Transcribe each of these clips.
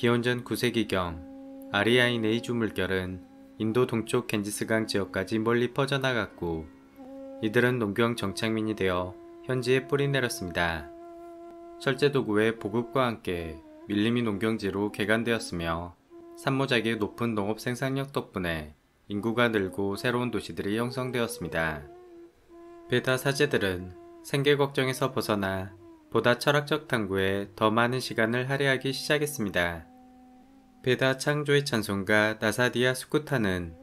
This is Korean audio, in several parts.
기원전 9세기경 아리아인의 주물결은 인도 동쪽 겐지스강 지역까지 멀리 퍼져나갔고 이들은 농경 정착민이 되어 현지에 뿌리내렸습니다. 철제 도구의 보급과 함께 밀림이 농경지로 개간되었으며 산모작의 높은 농업 생산력 덕분에 인구가 늘고 새로운 도시들이 형성되었습니다. 베다 사제들은 생계 걱정에서 벗어나 보다 철학적 탐구에 더 많은 시간을 할애하기 시작했습니다. 베다 창조의 찬송가 나사디아 스쿠타는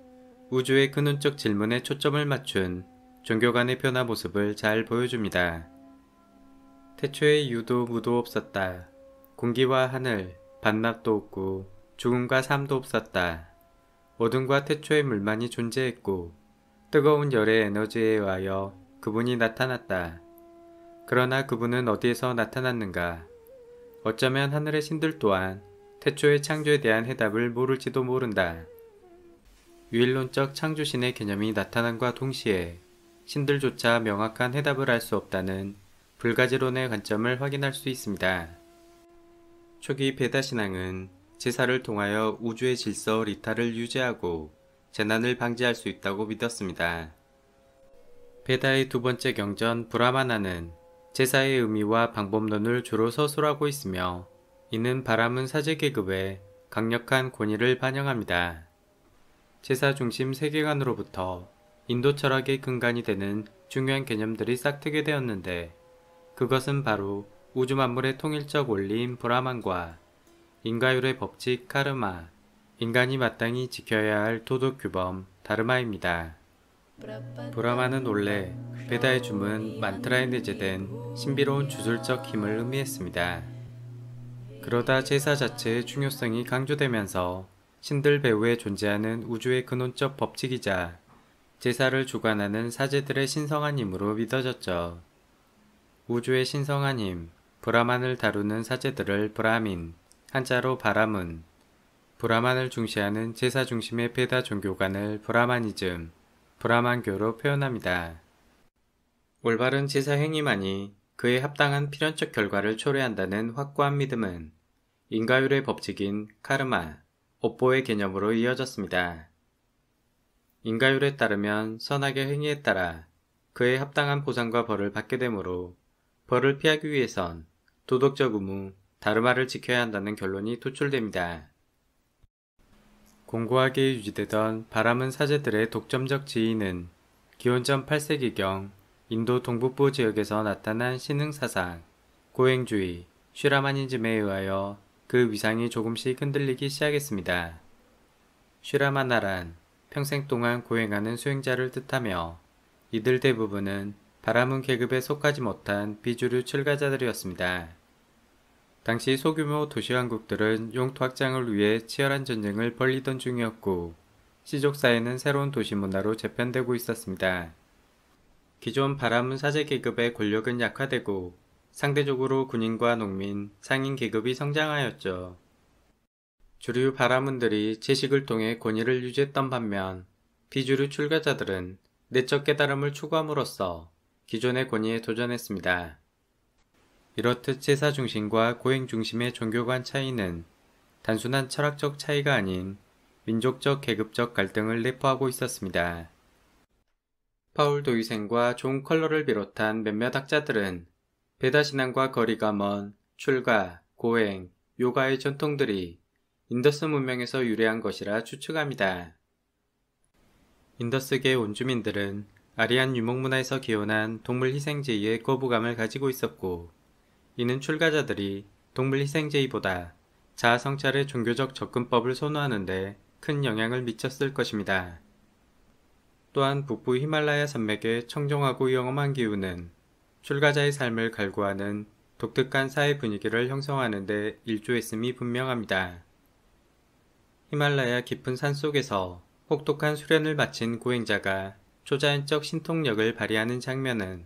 우주의 근원적 질문에 초점을 맞춘 종교 간의 변화 모습을 잘 보여줍니다. 태초에 유도 무도 없었다. 공기와 하늘, 반납도 없고 죽음과 삶도 없었다. 어둠과 태초의 물만이 존재했고 뜨거운 열의 에너지에 의하여 그분이 나타났다. 그러나 그분은 어디에서 나타났는가? 어쩌면 하늘의 신들 또한 태초의 창조에 대한 해답을 모를지도 모른다. 유일론적 창조신의 개념이 나타난과 동시에 신들조차 명확한 해답을 알수 없다는 불가지론의 관점을 확인할 수 있습니다. 초기 베다신앙은 제사를 통하여 우주의 질서 리타를 유지하고 재난을 방지할 수 있다고 믿었습니다. 베다의 두 번째 경전 브라마나는 제사의 의미와 방법론을 주로 서술하고 있으며 이는 바람은 사제계급의 강력한 권위를 반영합니다. 제사 중심 세계관으로부터 인도 철학의 근간이 되는 중요한 개념들이 싹트게 되었는데 그것은 바로 우주 만물의 통일적 원리인 브라만과 인과율의 법칙 카르마, 인간이 마땅히 지켜야 할 도덕 규범 다르마입니다. 브라마는 원래 베다의 주문 만트라에 내재된 신비로운 주술적 힘을 의미했습니다. 그러다 제사 자체의 중요성이 강조되면서 신들 배후에 존재하는 우주의 근원적 법칙이자 제사를 주관하는 사제들의 신성한 힘으로 믿어졌죠. 우주의 신성한 힘, 브라만을 다루는 사제들을 브라민, 한자로 바람은 브라만을 중시하는 제사 중심의 베다 종교관을 브라마니즘, 브라만교로 표현합니다. 올바른 제사 행위만이 그에 합당한 필연적 결과를 초래한다는 확고한 믿음은 인과율의 법칙인 카르마, 업보의 개념으로 이어졌습니다. 인과율에 따르면 선악의 행위에 따라 그에 합당한 보상과 벌을 받게 되므로 벌을 피하기 위해선 도덕적 의무, 다르마를 지켜야 한다는 결론이 도출됩니다. 공고하게 유지되던 바람은 사제들의 독점적 지위는 기원전 8세기경 인도 동북부 지역에서 나타난 신흥사상, 고행주의, 슈라마니즘에 의하여 그 위상이 조금씩 흔들리기 시작했습니다. 쉬라마나란 평생 동안 고행하는 수행자를 뜻하며 이들 대부분은 바라문 계급에 속하지 못한 비주류 출가자들이었습니다. 당시 소규모 도시왕국들은 용토 확장을 위해 치열한 전쟁을 벌리던 중이었고 시족사회는 새로운 도시문화로 재편되고 있었습니다. 기존 바라문 사제 계급의 권력은 약화되고 상대적으로 군인과 농민, 상인 계급이 성장하였죠. 주류 바라문들이 채식을 통해 권위를 유지했던 반면 비주류 출가자들은 내적 깨달음을 추구함으로써 기존의 권위에 도전했습니다. 이렇듯 제사 중심과 고행 중심의 종교 관 차이는 단순한 철학적 차이가 아닌 민족적 계급적 갈등을 내포하고 있었습니다. 파울 도위생과존 컬러를 비롯한 몇몇 학자들은 베다신앙과 거리가 먼 출가, 고행, 요가의 전통들이 인더스 문명에서 유래한 것이라 추측합니다. 인더스계 온주민들은 아리안 유목문화에서 기원한 동물 희생제의의 거부감을 가지고 있었고, 이는 출가자들이 동물 희생제의보다 자아성찰의 종교적 접근법을 선호하는데 큰 영향을 미쳤을 것입니다. 또한 북부 히말라야 산맥의 청정하고 영험한 기후는 출가자의 삶을 갈구하는 독특한 사회 분위기를 형성하는 데 일조했음이 분명합니다. 히말라야 깊은 산 속에서 혹독한 수련을 마친 고행자가 초자연적 신통력을 발휘하는 장면은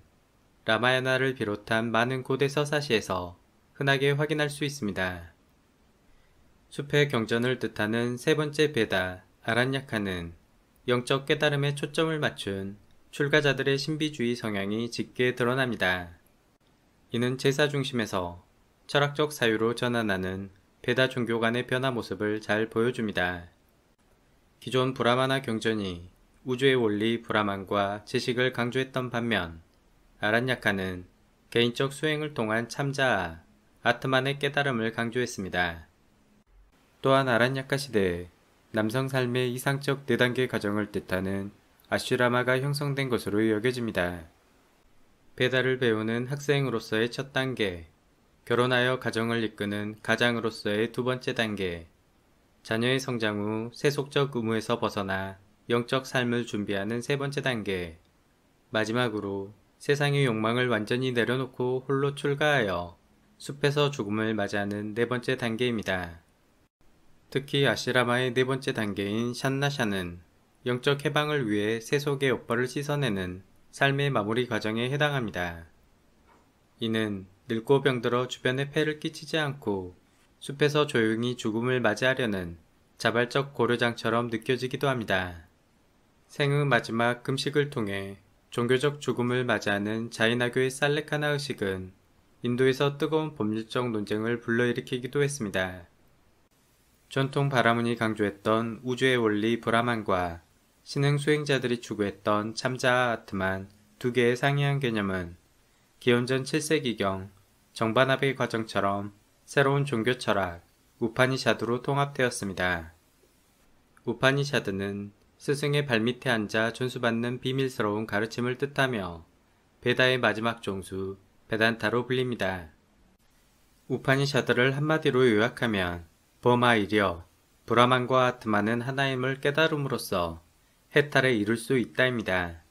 라마야나를 비롯한 많은 곳에서 사시에서 흔하게 확인할 수 있습니다. 숲의 경전을 뜻하는 세 번째 베다 아란야카는 영적 깨달음에 초점을 맞춘 출가자들의 신비주의 성향이 짙게 드러납니다. 이는 제사 중심에서 철학적 사유로 전환하는 베다 종교 간의 변화 모습을 잘 보여줍니다. 기존 브라마나 경전이 우주의 원리 브라만과 지식을 강조했던 반면 아란야카는 개인적 수행을 통한 참자아, 트만의 깨달음을 강조했습니다. 또한 아란야카 시대에 남성 삶의 이상적 4단계 과정을 뜻하는 아슈라마가 형성된 것으로 여겨집니다. 배달을 배우는 학생으로서의 첫 단계, 결혼하여 가정을 이끄는 가장으로서의 두 번째 단계, 자녀의 성장 후 세속적 의무에서 벗어나 영적 삶을 준비하는 세 번째 단계, 마지막으로 세상의 욕망을 완전히 내려놓고 홀로 출가하여 숲에서 죽음을 맞이하는 네 번째 단계입니다. 특히 아시라마의 네 번째 단계인 샨나샤는 영적 해방을 위해 세속의 업벌을 씻어내는 삶의 마무리 과정에 해당합니다. 이는 늙고 병들어 주변에 폐를 끼치지 않고 숲에서 조용히 죽음을 맞이하려는 자발적 고려장처럼 느껴지기도 합니다. 생의 마지막 금식을 통해 종교적 죽음을 맞이하는 자이나교의 살레카나 의식은 인도에서 뜨거운 법률적 논쟁을 불러일으키기도 했습니다. 전통 바라문이 강조했던 우주의 원리 브라만과 신흥 수행자들이 추구했던 참자아 트만두 개의 상이한 개념은 기원전 7세기경 정반합의 과정처럼 새로운 종교 철학 우파니샤드로 통합되었습니다. 우파니샤드는 스승의 발밑에 앉아 존수받는 비밀스러운 가르침을 뜻하며 베다의 마지막 종수 베단타로 불립니다. 우파니샤드를 한마디로 요약하면 버마이려 브라만과 아트만은 하나임을 깨달음으로써 해탈에 이룰 수 있다입니다.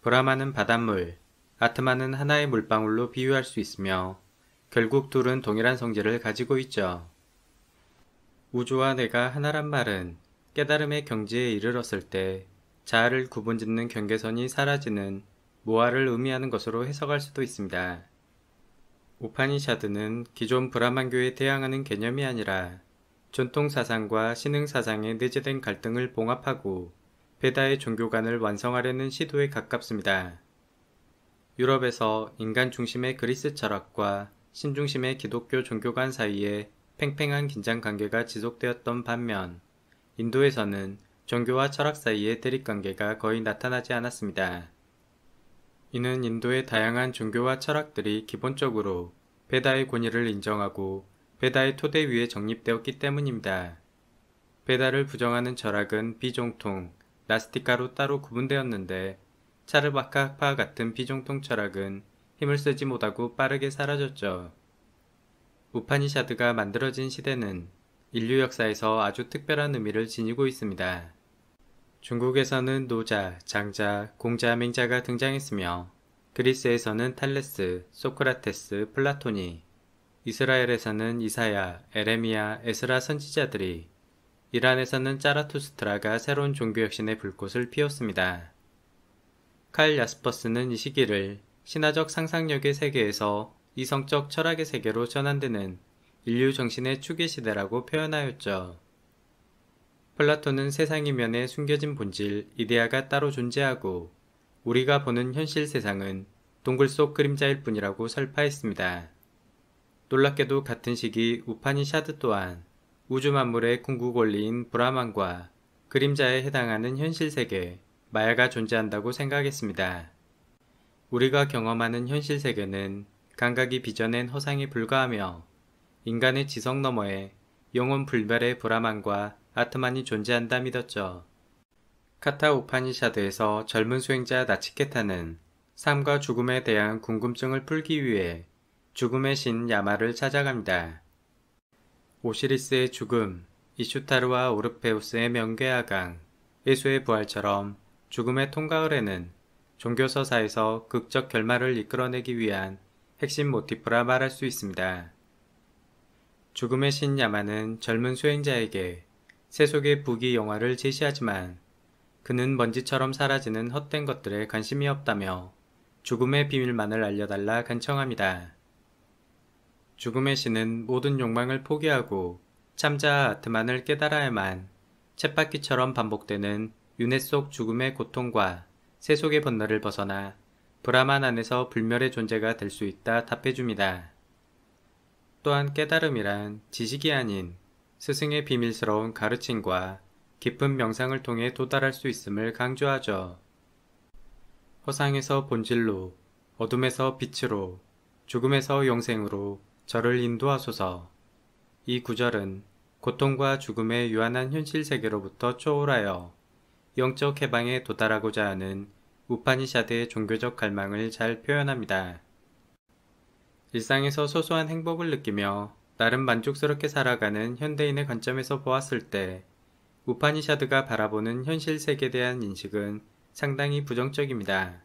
브라마는 바닷물, 아트마는 하나의 물방울로 비유할 수 있으며 결국 둘은 동일한 성질을 가지고 있죠. 우주와 내가 하나란 말은 깨달음의 경지에 이르렀을 때 자아를 구분짓는 경계선이 사라지는 모아를 의미하는 것으로 해석할 수도 있습니다. 우파니샤드는 기존 브라만교에 대항하는 개념이 아니라 전통 사상과 신흥 사상에 내재된 갈등을 봉합하고 베다의 종교관을 완성하려는 시도에 가깝습니다. 유럽에서 인간 중심의 그리스 철학과 신중심의 기독교 종교관 사이에 팽팽한 긴장 관계가 지속되었던 반면 인도에서는 종교와 철학 사이의 대립 관계가 거의 나타나지 않았습니다. 이는 인도의 다양한 종교와 철학들이 기본적으로 베다의 권위를 인정하고 베다의 토대 위에 정립되었기 때문입니다. 베다를 부정하는 철학은 비종통, 라스티카로 따로 구분되었는데 차르바카파 같은 비중통 철학은 힘을 쓰지 못하고 빠르게 사라졌죠. 우파니샤드가 만들어진 시대는 인류 역사에서 아주 특별한 의미를 지니고 있습니다. 중국에서는 노자, 장자, 공자, 맹자가 등장했으며 그리스에서는 탈레스, 소크라테스, 플라토니, 이스라엘에서는 이사야, 에레미야, 에스라 선지자들이 이란에서는 짜라투스트라가 새로운 종교 혁신의 불꽃을 피웠습니다. 칼 야스퍼스는 이 시기를 신화적 상상력의 세계에서 이성적 철학의 세계로 전환되는 인류 정신의 축의 시대라고 표현하였죠. 플라톤은 세상 이면에 숨겨진 본질, 이데아가 따로 존재하고 우리가 보는 현실 세상은 동굴 속 그림자일 뿐이라고 설파했습니다. 놀랍게도 같은 시기 우파니샤드 또한 우주 만물의 궁극 원리인 브라만과 그림자에 해당하는 현실 세계, 마야가 존재한다고 생각했습니다. 우리가 경험하는 현실 세계는 감각이 빚어낸 허상에 불과하며 인간의 지성 너머에 영혼 불멸의 브라만과 아트만이 존재한다 믿었죠. 카타 우파니샤드에서 젊은 수행자 나치케타는 삶과 죽음에 대한 궁금증을 풀기 위해 죽음의 신 야마를 찾아갑니다. 오시리스의 죽음, 이슈타르와 오르페우스의 명괴하강, 예수의 부활처럼 죽음의 통과을 해는 종교서사에서 극적 결말을 이끌어내기 위한 핵심 모티프라 말할 수 있습니다. 죽음의 신 야마는 젊은 수행자에게 세속의 부귀 영화를 제시하지만 그는 먼지처럼 사라지는 헛된 것들에 관심이 없다며 죽음의 비밀만을 알려달라 간청합니다. 죽음의 신은 모든 욕망을 포기하고 참자 아트만을 깨달아야만 쳇바퀴처럼 반복되는 윤회 속 죽음의 고통과 세속의 번뇌를 벗어나 브라만 안에서 불멸의 존재가 될 수 있다 답해줍니다. 또한 깨달음이란 지식이 아닌 스승의 비밀스러운 가르침과 깊은 명상을 통해 도달할 수 있음을 강조하죠. 허상에서 본질로, 어둠에서 빛으로, 죽음에서 영생으로 저를 인도하소서. 이 구절은 고통과 죽음의 유한한 현실 세계로부터 초월하여 영적 해방에 도달하고자 하는 우파니샤드의 종교적 갈망을 잘 표현합니다. 일상에서 소소한 행복을 느끼며 나름 만족스럽게 살아가는 현대인의 관점에서 보았을 때 우파니샤드가 바라보는 현실 세계에 대한 인식은 상당히 부정적입니다.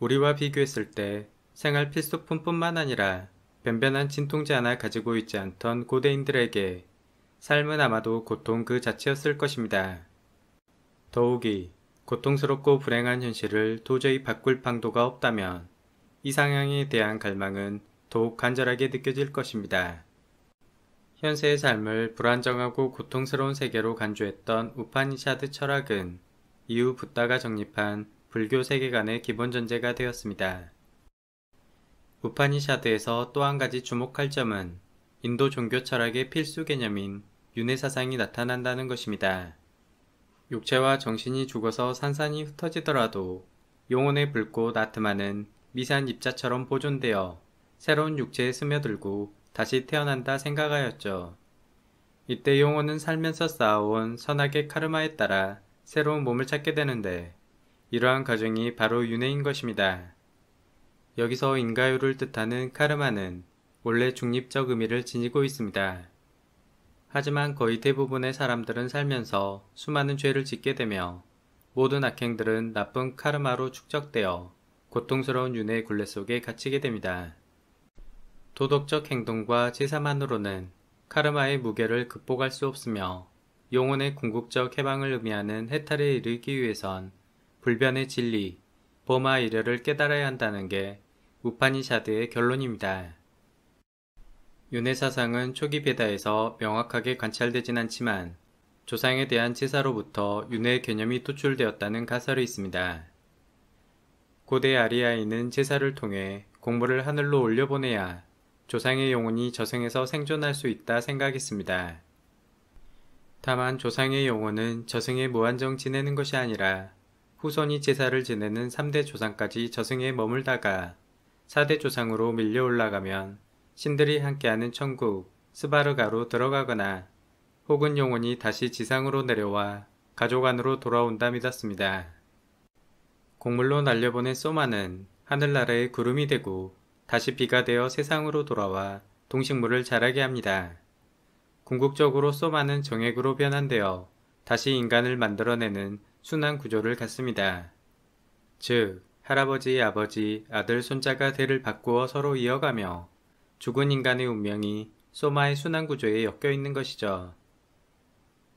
우리와 비교했을 때 생활 필수품뿐만 아니라 변변한 진통제 하나 가지고 있지 않던 고대인들에게 삶은 아마도 고통 그 자체였을 것입니다. 더욱이 고통스럽고 불행한 현실을 도저히 바꿀 방도가 없다면 이상황에 대한 갈망은 더욱 간절하게 느껴질 것입니다. 현세의 삶을 불안정하고 고통스러운 세계로 간주했던 우파니샤드 철학은 이후 붓다가 정립한 불교 세계관의 기본 전제가 되었습니다. 우파니샤드에서 또 한 가지 주목할 점은 인도 종교 철학의 필수 개념인 윤회 사상이 나타난다는 것입니다. 육체와 정신이 죽어서 산산이 흩어지더라도 영혼의 불꽃 아트마는 미산 입자처럼 보존되어 새로운 육체에 스며들고 다시 태어난다 생각하였죠. 이때 용혼은 살면서 쌓아온 선악의 카르마에 따라 새로운 몸을 찾게 되는데 이러한 과정이 바로 윤회인 것입니다. 여기서 인가요를 뜻하는 카르마는 원래 중립적 의미를 지니고 있습니다. 하지만 거의 대부분의 사람들은 살면서 수많은 죄를 짓게 되며 모든 악행들은 나쁜 카르마로 축적되어 고통스러운 윤회의 굴레 속에 갇히게 됩니다. 도덕적 행동과 제사만으로는 카르마의 무게를 극복할 수 없으며 영혼의 궁극적 해방을 의미하는 해탈에 이르기 위해선 불변의 진리, 범아 이려를 깨달아야 한다는 게 우파니샤드의 결론입니다. 윤회 사상은 초기 베다에서 명확하게 관찰되진 않지만 조상에 대한 제사로부터 윤회의 개념이 도출되었다는 가설이 있습니다. 고대 아리아인은 제사를 통해 공물을 하늘로 올려보내야 조상의 영혼이 저승에서 생존할 수 있다 생각했습니다. 다만 조상의 영혼은 저승에 무한정 지내는 것이 아니라 후손이 제사를 지내는 3대 조상까지 저승에 머물다가 4대 조상으로 밀려 올라가면 신들이 함께하는 천국 스바르가로 들어가거나 혹은 영혼이 다시 지상으로 내려와 가족 안으로 돌아온다 믿었습니다. 곡물로 날려보낸 소마는 하늘나라의 구름이 되고 다시 비가 되어 세상으로 돌아와 동식물을 자라게 합니다. 궁극적으로 소마는 정액으로 변환되어 다시 인간을 만들어내는 순환 구조를 갖습니다. 즉, 할아버지, 아버지, 아들, 손자가 대를 바꾸어 서로 이어가며 죽은 인간의 운명이 소마의 순환구조에 엮여 있는 것이죠.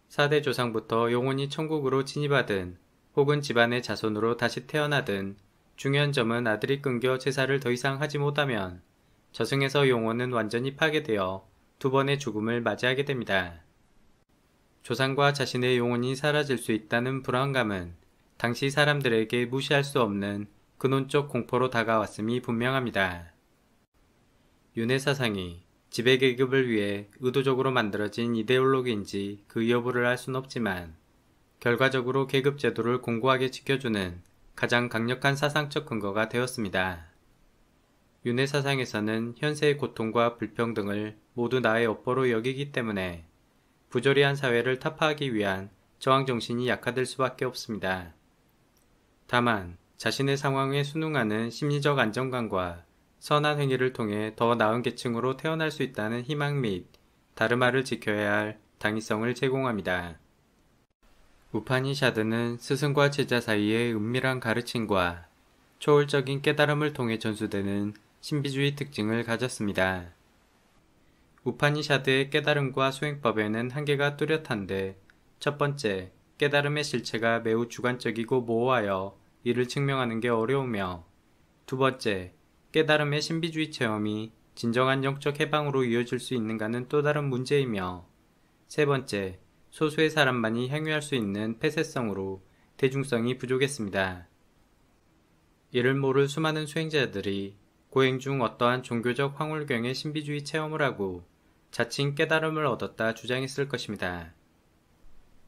4대 조상부터 영혼이 천국으로 진입하든 혹은 집안의 자손으로 다시 태어나든 중요한 점은 아들이 끊겨 제사를 더 이상 하지 못하면 저승에서 영혼은 완전히 파괴되어 두 번의 죽음을 맞이하게 됩니다. 조상과 자신의 영혼이 사라질 수 있다는 불안감은 당시 사람들에게 무시할 수 없는 근원적 공포로 다가왔음이 분명합니다. 윤회 사상이 지배 계급을 위해 의도적으로 만들어진 이데올로기인지 그 여부를 알순 없지만 결과적으로 계급 제도를 공고하게 지켜주는 가장 강력한 사상적 근거가 되었습니다. 윤회 사상에서는 현세의 고통과 불평등을 모두 나의 업보로 여기기 때문에 부조리한 사회를 타파하기 위한 저항 정신이 약화될 수밖에 없습니다. 다만 자신의 상황에 순응하는 심리적 안정감과 선한 행위를 통해 더 나은 계층으로 태어날 수 있다는 희망 및 다르마를 지켜야 할 당위성을 제공합니다. 우파니샤드는 스승과 제자 사이의 은밀한 가르침과 초월적인 깨달음을 통해 전수되는 신비주의 특징을 가졌습니다. 우파니샤드의 깨달음과 수행법에는 한계가 뚜렷한데 첫 번째, 깨달음의 실체가 매우 주관적이고 모호하여 이를 증명하는 게 어려우며 두 번째, 깨달음의 신비주의 체험이 진정한 영적 해방으로 이어질 수 있는가는 또 다른 문제이며 세 번째, 소수의 사람만이 향유할 수 있는 폐쇄성으로 대중성이 부족했습니다. 이를 모를 수많은 수행자들이 고행 중 어떠한 종교적 황홀경의 신비주의 체험을 하고 자칭 깨달음을 얻었다 주장했을 것입니다.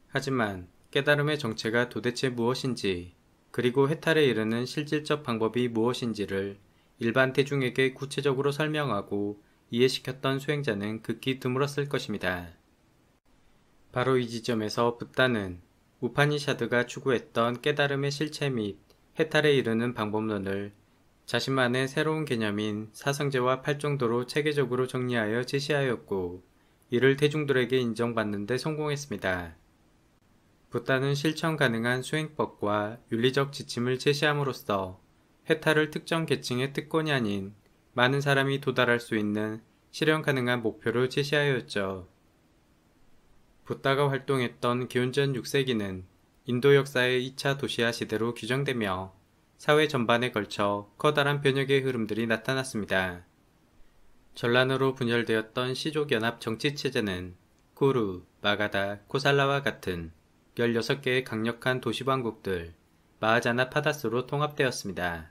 하지만 깨달음의 정체가 도대체 무엇인지 그리고 해탈에 이르는 실질적 방법이 무엇인지를 일반 대중에게 구체적으로 설명하고 이해시켰던 수행자는 극히 드물었을 것입니다. 바로 이 지점에서 붓다는 우파니샤드가 추구했던 깨달음의 실체 및 해탈에 이르는 방법론을 자신만의 새로운 개념인 사성제와 팔정도로 체계적으로 정리하여 제시하였고 이를 대중들에게 인정받는 데 성공했습니다. 부탄은 실천 가능한 수행법과 윤리적 지침을 제시함으로써 해탈을 특정 계층의 특권이 아닌 많은 사람이 도달할 수 있는 실현 가능한 목표를 제시하였죠. 부다가 활동했던 기원전 6세기는 인도 역사의 2차 도시화 시대로 규정되며 사회 전반에 걸쳐 커다란 변혁의 흐름들이 나타났습니다. 전란으로 분열되었던 시족 연합 정치 체제는 쿠루, 마가다, 코살라와 같은 16개의 강력한 도시방국들 마하자나 파다스로 통합되었습니다.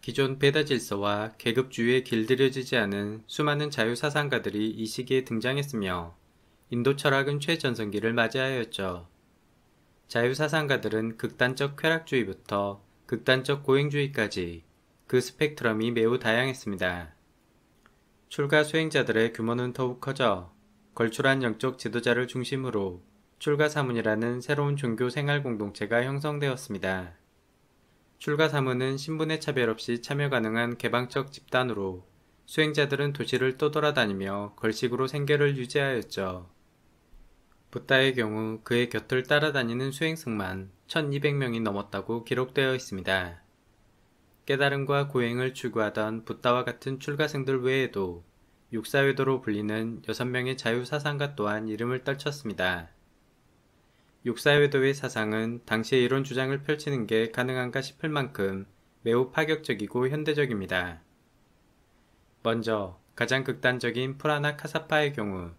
기존 베다 질서와 계급주의에 길들여지지 않은 수많은 자유사상가들이 이 시기에 등장했으며 인도 철학은 최전성기를 맞이하였죠. 자유사상가들은 극단적 쾌락주의부터 극단적 고행주의까지 그 스펙트럼이 매우 다양했습니다. 출가 수행자들의 규모는 더욱 커져 걸출한 영적 지도자를 중심으로 출가사문이라는 새로운 종교 생활 공동체가 형성되었습니다. 출가사문은 신분의 차별 없이 참여 가능한 개방적 집단으로 수행자들은 도시를 떠돌아다니며 걸식으로 생계를 유지하였죠. 부다의 경우 그의 곁을 따라다니는 수행승만 1200명이 넘었다고 기록되어 있습니다. 깨달음과 고행을 추구하던 부다와 같은 출가생들 외에도 육사회도로 불리는 6명의 자유사상가 또한 이름을 떨쳤습니다. 육사회도의 사상은 당시의 이런 주장을 펼치는 게 가능한가 싶을 만큼 매우 파격적이고 현대적입니다. 먼저 가장 극단적인 프라나 카사파의 경우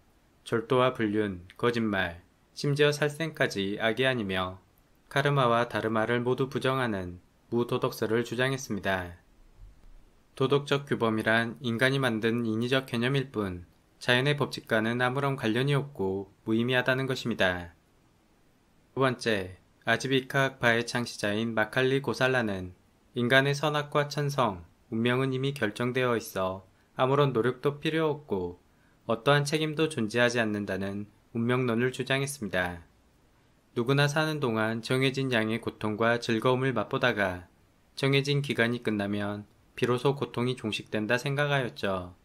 절도와 불륜, 거짓말, 심지어 살생까지 악이 아니며 카르마와 다르마를 모두 부정하는 무도덕설을 주장했습니다. 도덕적 규범이란 인간이 만든 인위적 개념일 뿐 자연의 법칙과는 아무런 관련이 없고 무의미하다는 것입니다. 두 번째, 아즈비카 학파의 창시자인 마칼리 고살라는 인간의 선악과 천성, 운명은 이미 결정되어 있어 아무런 노력도 필요 없고 어떠한 책임도 존재하지 않는다는 운명론을 주장했습니다. 누구나 사는 동안 정해진 양의 고통과 즐거움을 맛보다가 정해진 기간이 끝나면 비로소 고통이 종식된다 생각하였죠.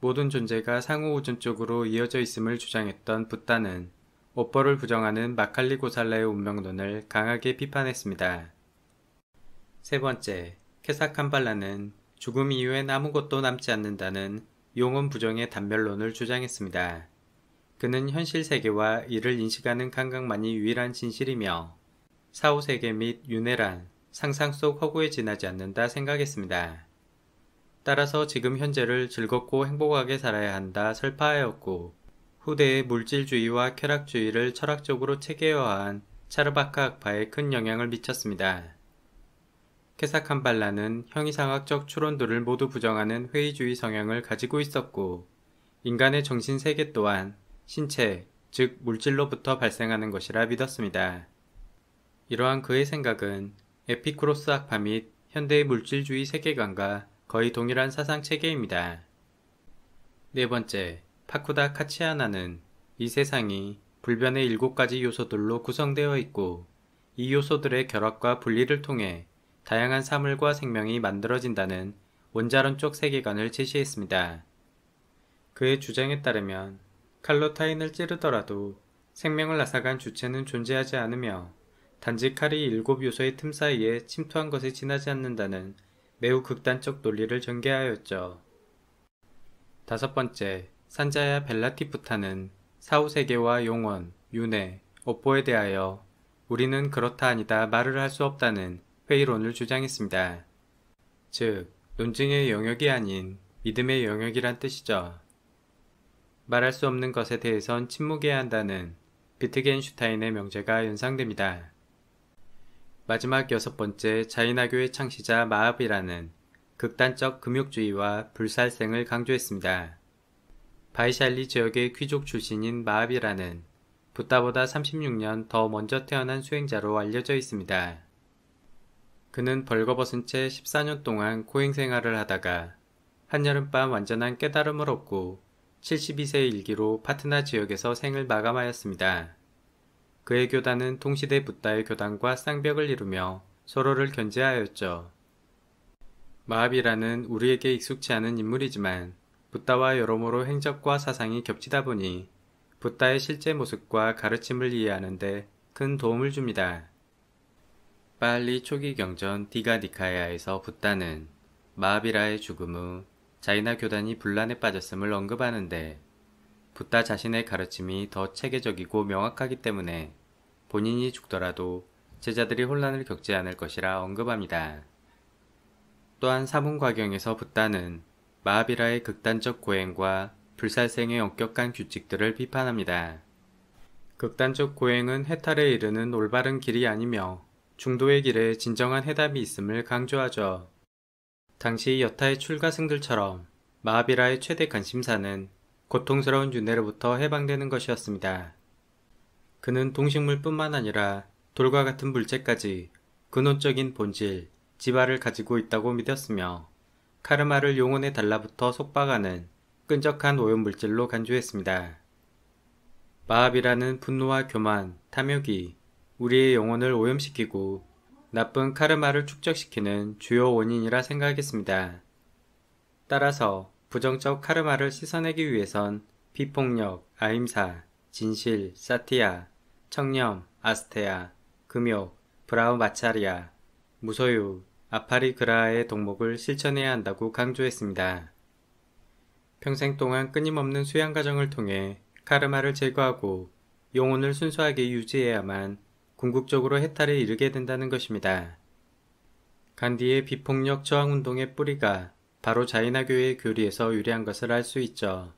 모든 존재가 상호 우존쪽으로 이어져 있음을 주장했던 부다는 오퍼를 부정하는 마칼리 고살라의 운명론을 강하게 비판했습니다. 세 번째, 케사 캄발라는 죽음 이후엔 아무것도 남지 않는다는 용언 부정의 단멸론을 주장했습니다. 그는 현실 세계와 이를 인식하는 감각만이 유일한 진실이며 사후 세계 및 윤회란 상상 속 허구에 지나지 않는다 생각했습니다. 따라서 지금 현재를 즐겁고 행복하게 살아야 한다 설파하였고 후대의 물질주의와 쾌락주의를 철학적으로 체계화한 차르바카 학파에 큰 영향을 미쳤습니다. 케사칸발라는 형이상학적 추론들을 모두 부정하는 회의주의 성향을 가지고 있었고 인간의 정신세계 또한 신체, 즉 물질로부터 발생하는 것이라 믿었습니다. 이러한 그의 생각은 에피쿠로스 학파 및 현대의 물질주의 세계관과 거의 동일한 사상체계입니다. 네 번째, 파쿠다 카치아나는 이 세상이 불변의 일곱 가지 요소들로 구성되어 있고 이 요소들의 결합과 분리를 통해 다양한 사물과 생명이 만들어진다는 원자론적 세계관을 제시했습니다. 그의 주장에 따르면 칼로 타인을 찌르더라도 생명을 앗사간 주체는 존재하지 않으며 단지 칼이 일곱 요소의 틈 사이에 침투한 것에 지나지 않는다는 매우 극단적 논리를 전개하였죠. 다섯 번째, 산자야 벨라티프타는 사후세계와 용언 윤회, 업보에 대하여 우리는 그렇다 아니다 말을 할 수 없다는 회의론을 주장했습니다. 즉, 논증의 영역이 아닌 믿음의 영역이란 뜻이죠. 말할 수 없는 것에 대해선 침묵해야 한다는 비트겐슈타인의 명제가 연상됩니다. 마지막 여섯 번째 자이나교의 창시자 마압이라는 극단적 금욕주의와 불살생을 강조했습니다. 바이샬리 지역의 귀족 출신인 마합이라는 붓다보다 36년 더 먼저 태어난 수행자로 알려져 있습니다. 그는 벌거벗은 채 14년 동안 고행 생활을 하다가 한여름밤 완전한 깨달음을 얻고 72세 일기로 파트나 지역에서 생을 마감하였습니다. 그의 교단은 동시대 붓다의 교단과 쌍벽을 이루며 서로를 견제하였죠. 마합이라는 우리에게 익숙치 않은 인물이지만 붓다와 여러모로 행적과 사상이 겹치다 보니 붓다의 실제 모습과 가르침을 이해하는데 큰 도움을 줍니다. 빨리 초기 경전 디가디카야에서 붓다는 마비라의 죽음 후 자이나 교단이 분란에 빠졌음을 언급하는데 붓다 자신의 가르침이 더 체계적이고 명확하기 때문에 본인이 죽더라도 제자들이 혼란을 겪지 않을 것이라 언급합니다. 또한 사문과경에서 붓다는 마하비라의 극단적 고행과 불살생의 엄격한 규칙들을 비판합니다. 극단적 고행은 해탈에 이르는 올바른 길이 아니며 중도의 길에 진정한 해답이 있음을 강조하죠. 당시 여타의 출가승들처럼 마하비라의 최대 관심사는 고통스러운 윤회로부터 해방되는 것이었습니다. 그는 동식물뿐만 아니라 돌과 같은 물체까지 근원적인 본질, 지발을 가지고 있다고 믿었으며 카르마를 용혼에 달라붙어 속박하는 끈적한 오염물질로 간주했습니다. 마압이라는 분노와 교만, 탐욕이 우리의 영혼을 오염시키고 나쁜 카르마를 축적시키는 주요 원인이라 생각했습니다. 따라서 부정적 카르마를 씻어내기 위해선 비폭력, 아임사, 진실, 사티아, 청렴, 아스테아, 금욕, 브라우마차리아, 무소유, 아파리 그라의 동목을 실천해야 한다고 강조했습니다. 평생 동안 끊임없는 수양 과정을 통해 카르마를 제거하고 영혼을 순수하게 유지해야만 궁극적으로 해탈에 이르게 된다는 것입니다. 간디의 비폭력 저항 운동의 뿌리가 바로 자이나교의 교리에서 유래한 것을 알 수 있죠.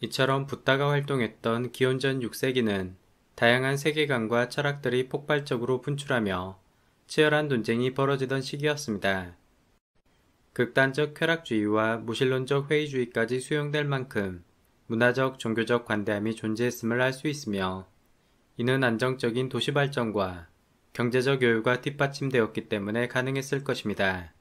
이처럼 붓다가 활동했던 기원전 6세기는 다양한 세계관과 철학들이 폭발적으로 분출하며 치열한 논쟁이 벌어지던 시기였습니다. 극단적 쾌락주의와 무신론적 회의주의까지 수용될 만큼 문화적, 종교적 관대함이 존재했음을 알 수 있으며 이는 안정적인 도시 발전과 경제적 여유가 뒷받침되었기 때문에 가능했을 것입니다.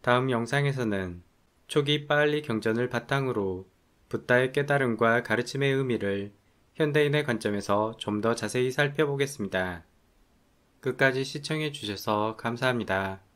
다음 영상에서는 초기 빨리 경전을 바탕으로 붓다의 깨달음과 가르침의 의미를 현대인의 관점에서 좀 더 자세히 살펴보겠습니다. 끝까지 시청해 주셔서 감사합니다.